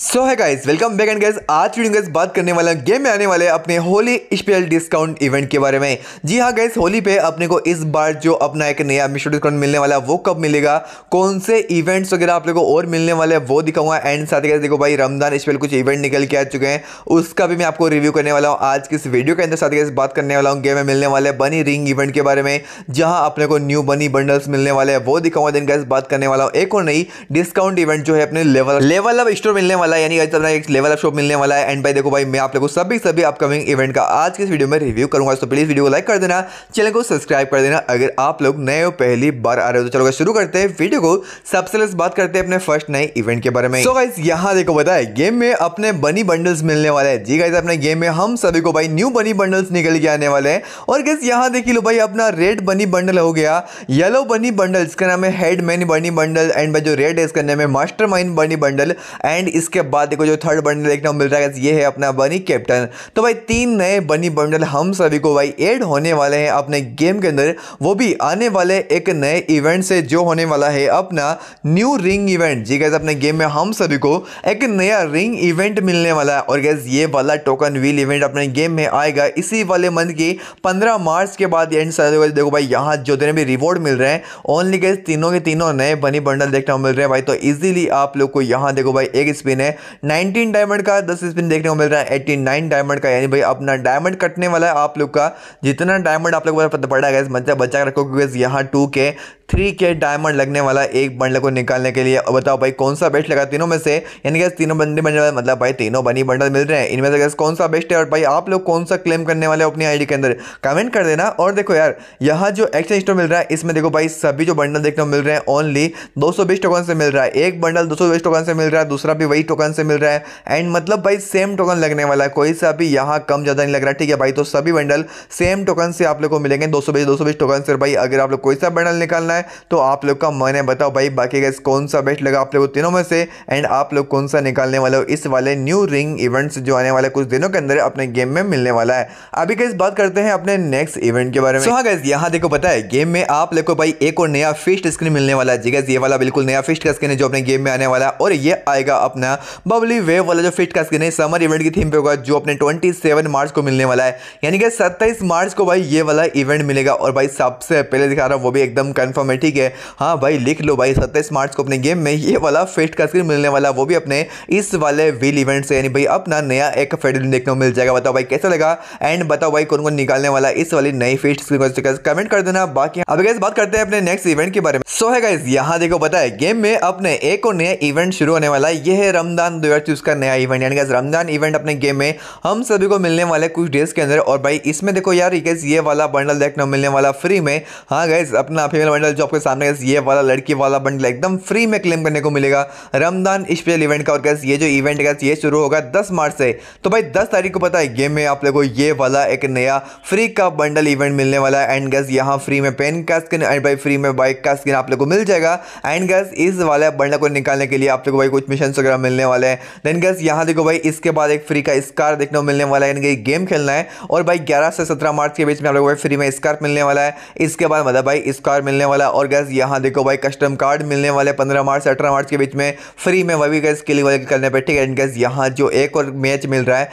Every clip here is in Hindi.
सो है guys welcome back and guys आज वीडियो गाइज बात करने वाला गेम में आने वाले अपने होली स्पेशल डिस्काउंट इवेंट के बारे में जी हाँ गाइज होली पे अपने को इस बार जो अपना एक नया मिश्र डिस्काउंट मिलने वाला है वो कब मिलेगा कौन से इवेंट्स वगैरह आप लोग को और मिलने वाले हैं वो दिखाऊंगा एंड साथ ही देखो भाई रमजान स्पेल कुछ इवेंट निकल के आ चुके हैं उसका भी मैं आपको रिव्यू करने वाला हूँ आज की इस वीडियो के अंदर साथ ही बात करने वाला हूँ गेम में मिलने वाले बनी रिंग इवेंट के बारे में जहाँ अपने को न्यू बनी बंडल्स मिलने वाले हैं वो दिखाऊंगा दिन गाइज बात करने वाला हूँ एक और नई डिस्काउंट इवेंट जो है अपने लेवल लेवल ऑफ स्टोर मिलने वाला है यानी अपना एक लेवल अप शॉप मिलने वाला है एंड भाई देखो भाई मैं आप लोगों को सभी सभी अपकमिंग इवेंट का आज के इस वीडियो में रिव्यू करूंगा तो प्लीज़ वीडियो को लाइक कर देना चैनल को सब्सक्राइब कर देना अगर आप लोग नए हो पहली बार आ रहे हो तो चलो शुरू करते हैं वीडियो को सबसे लेस बात करते हैं अपने फर्स्ट नए इवेंट के बारे में यहाँ देखो बताए गेम में अपने बनी बंडल्स मिलने वाले है जी गाइज अपने गेम में हम सभी को भाई न्यू बनी बंडल्स निकल के आने वाले हैं और गैस यहाँ देखिए लो भाई अपना रेड बनी बंडल हो गया येलो बनी बंडल इसका नाम है head man bunny bundle and भाई जो रेड है इसका नाम है mastermind bunny bundle and इस उसके बाद देखो जो थर्ड बंडल देखने को मिल रहा है ये है अपना बनी कैप्टन तो भाई तीन नए बनी बंडल हम सभी को भाई एड होने वाले हैं अपने गेम के अंदर वो भी आने वाले एक नए इवेंट से जो होने वाला है अपना न्यू रिंग इवेंट जी गैस अपने गेम में हम सभी को एक नया रिंग इवेंट मिलने वाला है और गैस ये वाला टोकन व्हील इवेंट अपने गेम में आएगा इसी वाले मंथ की पंद्रह मार्च के बाद एंड सारे देखो भाई यहाँ जो देने भी रिवॉर्ड मिल रहे हैं ओनली गैस तीनों के तीनों नए बनी बंडल देखने को मिल रहे हैं भाई तो ईजिली आप लोग को यहाँ देखो भाई एक स्पिन है नाइनटीन डायमंड का दस स्पिन देखने को मिल रहा है एट्टी नाइन डायमंड का यानी भाई अपना डायमंड कटने वाला है आप लोग का जितना डायमंड आप लोग पड़ा गया मतलब बचा रखो क्योंकि यहाँ टू के थ्री के डायमंड लगने वाला एक बंडल को निकालने के लिए और बताओ भाई कौन सा बेस्ट लगा तीनों में से यानी कि तीनों बंडल बनने वाले मतलब भाई तीनों बनी बंडल मिल रहे हैं इनमें से कौन सा बेस्ट है और भाई आप लोग कौन सा क्लेम करने वाले हो अपनी आईडी के अंदर कमेंट कर देना और देखो यार यहाँ जो एक्शन स्टोर मिल रहा है इसमें देखो भाई सभी जो बंडल देखने को मिल रहे हैं ओनली दो टोकन से मिल रहा है एक बंडल दो टोकन से मिल रहा है दूसरा भी वही टोकन से मिल रहा है एंड मतलब भाई सेम टोकन लगने वाला है कोई सा भी यहाँ कम ज़्यादा नहीं लग रहा ठीक है भाई तो सभी बंडल सेम टोकन से आप लोग को मिलेंगे दो सौ बीस टोकन से भाई अगर आप लोग कोई सा बंडल निकालना है है तो आप लोग का मन है बताओ भाई बाकी गैस कौन सा बेस्ट लगा आप लोग तीनों में से एंड आप लोग कौन सा निकालने वाले हो इस वाले न्यू रिंग इवेंट्स जो आने वाले कुछ दिनों के अंदर अपने गेम में मिलने वाला है अभी गैस बात करते हैं अपने नेक्स्ट इवेंट के बारे में so, हाँ गैस यहाँ देखो पता है गेम में आप लोग को भाई एक और नया फिस्ट स्क्रीन मिलने वाला है जी गैस ये वाला बिल्कुल नया फिस्ट का स्क्रीन है जो अपने गेम में आने वाला है और ये आएगा अपना बबली वेव वाला जो फिस्ट का स्क्रीन है समर इवेंट की थीम पे होगा जो अपने ट्वेंटी मार्च को मिलने वाला है यानी कि सत्ताईस मार्च को भाई ये वाला इवेंट मिलेगा और भाई सबसे पहले दिखा रहा हूँ वो भी एकदम कन्फर्म में ठीक है हाँ भाई लिख लो भाई सत्ताईस मार्च को अपने गेम में ये वाला फेस्ट का स्क्रीन मिलने वाला वो भी अपने इस वाले व्हील इवेंट से यानी भाई अपना नया एक फेडल देखने को मिल जाएगा बताओ भाई कैसा लगा एंड बताओ भाई कौन कौन निकालने वाला इस वाली नई फेस्ट स्क्रीन कमेंट कर देना बाकी अब कैसे बात करते हैं अपने नेक्स्ट इवेंट के बारे में सो है यहाँ देखो बताए गेम में अपने एक और नया इवेंट शुरू होने वाला है यह है रमदान दो हज़ार का नया इवेंट यानी रमदान इवेंट अपने गेम में हम सभी को मिलने वाले कुछ डेज के अंदर और भाई इसमें देखो यार ये वाला बंडल देखने मिलने वाला फ्री में हाँ गैस अपना फीमेल बंडल बंडल जो आपके सामने गैस ये वाला लड़की वाला बंडल एकदम फ्री में क्लेम करने को मिलेगा रमदान स्पेशल इवेंट का और गैस ये जो इवेंट गैस ये शुरू होगा दस मार्च से तो भाई दस तारीख को पता है गेम में आप लोग को ये वाला एक नया फ्री का बंडल इवेंट मिलने वाला है एंड गैस यहाँ फ्री में पेन का स्किन एंड भाई फ्री में बाइक का स्किन आप लोग को मिल जाएगा एंड गैस इस वाले बंडल को निकालने के लिए आप लोग भाई कुछ मिशन वगैरह मिलने वाले हैं देन गैस यहाँ देखो भाई इसके बाद एक फ्री का स्कार देखने को मिलने वाला है यानी गेम खेलना है और भाई ग्यारह से सत्रह मार्च के बीच में आप लोग भाई फ्री में स्कार मिलने वाला है इसके बाद मतलब भाई स्कार मिलने वाला वाला और गैस यहाँ देखो भाई कस्टम कार्ड मिलने वाले पंद्रह मार्च से अठारह मार्च के बीच में फ्री में वही गैस के लिए करने पर ठीक है एंड गैस यहाँ जो एक और मैच मिल रहा है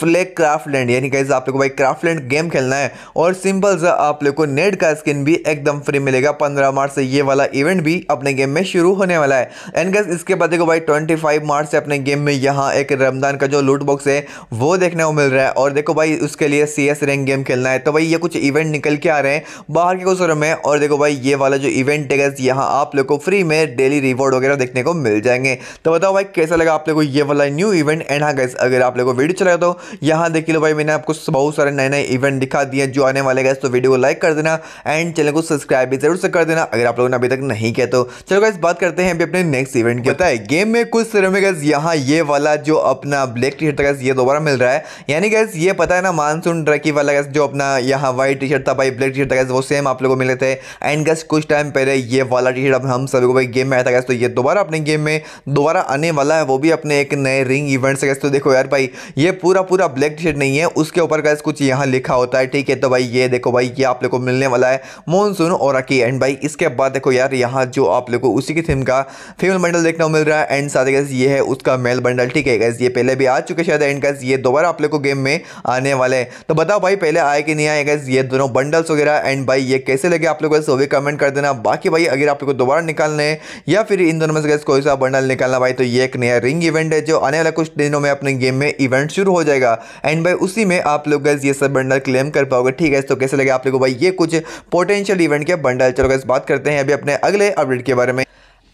फ्ले क्राफ्टलैंड यानी गैस आप लोग को भाई क्राफ्टलैंड गेम खेलना है और सिंपल सा आप लोग को नेट का स्किन भी एकदम फ्री मिलेगा पंद्रह मार्च से ये वाला इवेंट भी अपने गेम में शुरू होने वाला है एंड गैस इसके बाद देखो भाई ट्वेंटी मार्च से अपने गेम में यहाँ एक रमदान का जो लूट बॉक्स है वो देखने को मिल रहा है और देखो भाई उसके लिए सी रैंक गेम खेलना है तो भाई ये कुछ इवेंट निकल के आ रहे हैं बाहर के कुछ रम है और देखो भाई ये वाला वाला जो इवेंट है यहाँ आप लोग को फ्री में डेली रिवॉर्ड वगैरह देखने को मिल जाएंगे तो बताओ भाई कैसा लगा आप लोग को ये वाला न्यू इवेंट एंड हाँ गैस अगर आप लोग को वीडियो चला अच्छा तो यहाँ देखिए लो भाई मैंने आपको बहुत सारे नए नए इवेंट दिखा दिए जो आने वाले गैस तो वीडियो को लाइक कर देना एंड चैनल को सब्सक्राइब भी जरूर से कर देना अगर आप लोगों ने अभी तक नहीं किया तो चलो गैस बात करते हैं अभी अपने नेक्स्ट इवेंट की बताए गेम में कुछ सिरों में गैस यहाँ ये वाला जो अपना ब्लैक टी शर्ट ये दोबारा मिल रहा है यानी गैस ये पता है ना मानसून ड्रकी वाला गैस जो अपना यहाँ व्हाइट टी शर्ट था भाई ब्लैक टी शर्ट गैस वो सेम आप लोग को मिले थे एंड गैस कुछ कुछ टाइम पहले ये वाला टी शर्ट हम सभी को भाई गेम में आया था कैसे तो ये दोबारा अपने गेम में दोबारा आने वाला है वो भी अपने एक नए रिंग इवेंट से कैसे तो देखो यार भाई ये पूरा पूरा ब्लैक टी शर्ट नहीं है उसके ऊपर कैसे कुछ यहाँ लिखा होता है ठीक है तो भाई ये देखो भाई ये आप लोग को मिलने वाला है मानसून और की एंड भाई इसके बाद देखो यार यहाँ जो आप लोग को उसी की थीम का फीमेल बंडल देखने को मिल रहा है एंड साथ ही गैस ये है उसका मेल बंडल ठीक है कैसे ये पहले भी आ चुके शायद एंड कैसे ये दोबारा आप लोग को गेम में आने वाले हैं तो बताओ भाई पहले आए कि नहीं आए गैस ये दोनों बंडल्स वगैरह एंड भाई ये कैसे लगे आप लोग को वो भी कमेंट कर कर देना बाकी भाई अगर आपको दोबारा निकालना है या फिर इन दोनों में से कोई सा बंडल निकालना भाई तो ये एक नया रिंग इवेंट है जो आने वाले कुछ दिनों में अपने गेम में इवेंट शुरू हो जाएगा एंड भाई उसी में आप लोग गैस ये सब बंडल क्लेम कर पाओगे ठीक है तो कैसे लगे आप लोग भाई ये कुछ पोटेंशियल इवेंट के बंडल चलो गैस बात करते हैं अभी अपने अगले अपडेट के बारे में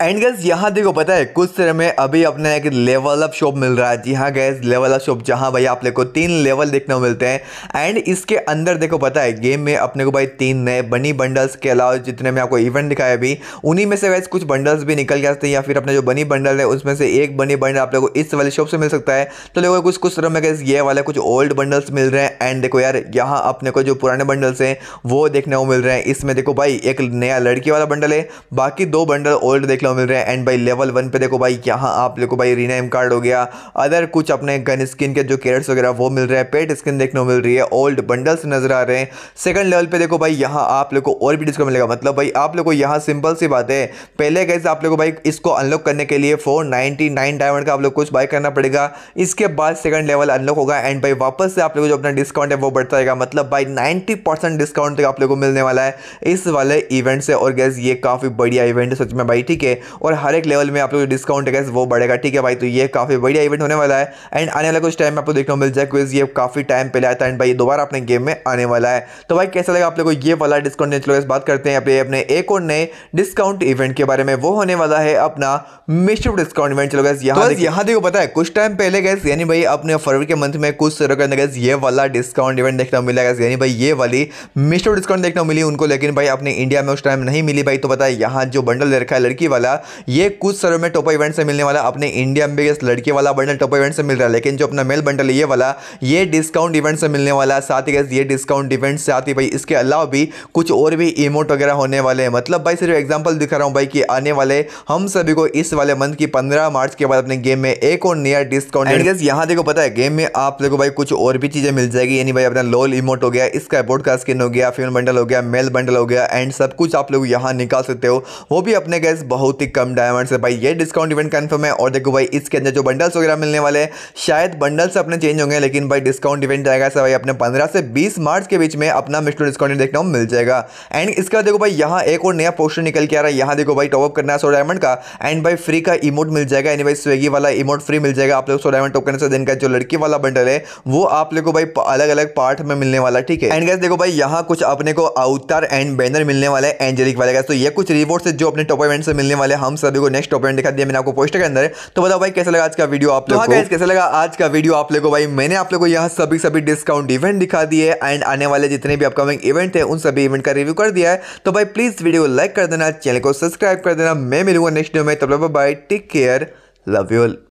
एंड गैस यहाँ देखो पता है कुछ तरह में अभी अपने एक लेवल अप शॉप मिल रहा है जी हाँ गैस लेवल अप शॉप जहाँ भाई आप लोग को तीन लेवल देखने को मिलते हैं एंड इसके अंदर देखो पता है गेम में अपने को भाई तीन नए बनी बंडल्स के अलावा जितने मैं आपको इवेंट दिखाया अभी उन्हीं में से गैस कुछ बंडल्स भी निकल के आते हैं या फिर अपने जो बनी बंडल है उसमें से एक बनी बंडल आप लोग को इस वाले शॉप से मिल सकता है तो लोगों कुछ कुछ तरह में गैस ये वाले कुछ ओल्ड बंडल्स मिल रहे हैं एंड देखो यार यहाँ अपने को जो पुराने बंडल्स हैं वो देखने को मिल रहे हैं इसमें देखो भाई एक नया लड़की वाला बंडल है बाकी दो बंडल ओल्ड देख देखने को मिल रहे हैं एंड भाई लेवल वन पे देखो भाई यहाँ आप लोग को भाई रीनेम कार्ड हो गया अदर कुछ अपने गन स्किन के जो कैरेट्स वगैरह वो मिल रहे हैं पेट स्किन देखने को मिल रही है ओल्ड बंडल्स नजर आ रहे हैं सेकंड लेवल पे देखो भाई यहाँ आप लोग को और भी डिस्काउंट मिलेगा मतलब भाई आप लोग को यहाँ सिंपल सी बात है पहले कैसे आप लोग को भाई इसको अनलॉक करने के लिए फोर डायमंड का आप लोग कुछ बाई करना पड़ेगा इसके बाद सेकंड लेवल अनलॉक होगा एंड भाई वापस से आप लोग को जो अपना डिस्काउंट है वो बढ़ता रहेगा मतलब भाई नाइन्टी डिस्काउंट तक आप लोग को मिलने वाला है इस वाले इवेंट से और गैस ये काफ़ी बढ़िया इवेंट है सच में भाई ठीक है और हर एक लेवल में आप लोग डिस्काउंट है वो बढ़ेगा ठीक है भाई तो ये काफ़ी बढ़िया इवेंट होने वाला है एंड आने वाला कुछ टाइम में आपको देखने को मिल जाए क्विज ये काफ़ी टाइम पहले आया था एंड भाई दोबारा अपने गेम में आने वाला है तो भाई कैसा लगा आप लोग को ये वाला डिस्काउंट नहीं चलोग बात करते हैं अपने एक और नए डिस्काउंट इवेंट के बारे में वो होने वाला है अपना मिश्र डिस्काउंट इवेंट चलो गैस यहाँ तो यहाँ देखो पता है कुछ टाइम पहले गैस यानी भाई अपने फरवरी के मंथ में कुछ सरों के गैस ये वाला डिस्काउंट इवेंट देखने को मिला गैस यानी भाई ये वाली मिश्र डिस्काउंट देखने को मिली उनको लेकिन भाई अपने इंडिया में उस टाइम नहीं मिली भाई तो पता है यहाँ जो बंडल दे रखा है लड़की वाला वाला ये कुछ सर्वे में टोपा इवेंट से मिलने वाला अपने इंडिया बिगेस्ट लड़के वाला बंडल टोपा इवेंट से मिल रहा है लेकिन जो अपना मेल बंडल ये वाला ये डिस्काउंट इवेंट से मिलने वाला साथ ही ये डिस्काउंट इवेंट से आती भाई इसके अलावा भी कुछ और भी इमोट वगैरह होने वाले हैं मतलब भाई सिर्फ एग्जाम्पल दिखा रहा हूँ भाई कि आने वाले हम सभी को इस वाले मंथ की पंद्रह मार्च के बाद अपने गेम में एक और नया डिस्काउंट यहाँ देखो पता है गेम में आप लोगों भाई कुछ और भी चीज़ें मिल जाएगी यानी भाई अपना लोल इमोट हो गया इसका बोर्ड का स्किन हो गया फीमेल बंडल हो गया मेल बंडल हो गया एंड सब कुछ आप लोग यहाँ निकाल सकते हो वो भी अपने गैस बहुत बहुत ही कम डायमंड है भाई ये डिस्काउंट इवेंट कन्फर्म है और देखो भाई इसके अंदर जो बंडल्स वगैरह मिलने वाले हैं शायद बंडल्स अपने चेंज होंगे लेकिन भाई डिस्काउंट इवेंट जाएगा ऐसा भाई अपने पंद्रह से बीस मार्च के बीच में अपना मिस्टर डिस्काउंट देखने को मिल जाएगा एंड इसका देखो भाई यहाँ एक और नया पोस्टर निकल के आ रहा है यहाँ देखो भाई टॉपअप करना है सो डायमंड का एंड भाई फ्री का इमोट मिल जाएगा यानी भाई स्विगी वाला इमोट फ्री मिल जाएगा आप लोग सो डायमंड टॉप करने से दिन का जो लड़की वाला बंडल है वो आप लोग को भाई अलग अलग पार्ट में मिलने वाला ठीक है एंड गैस देखो भाई यहाँ कुछ अपने को अवतार एंड बैनर मिलने वाले एंजेलिक वाले गैस तो ये कुछ रिवॉर्ड्स है जो अपने टॉप इवेंट से मिलने वाले वाले हम सभी को नेक्स्ट टॉप दिखा दिया मैंने आपको पोस्टर के अंदर तो बताओ भाई कैसा लगा आज का वीडियो आप लोग तो हाँ कैसा लगा आज का वीडियो आप लोगों को भाई मैंने आप लोग को यहाँ सभी सभी डिस्काउंट इवेंट दिखा दिए एंड आने वाले जितने भी अपकमिंग इवेंट है उन सभी इवेंट का रिव्यू कर दिया है तो भाई प्लीज़ वीडियो को लाइक कर देना चैनल को सब्सक्राइब कर देना मैं मिलूंगा नेक्स्ट डे में तब bye take care love you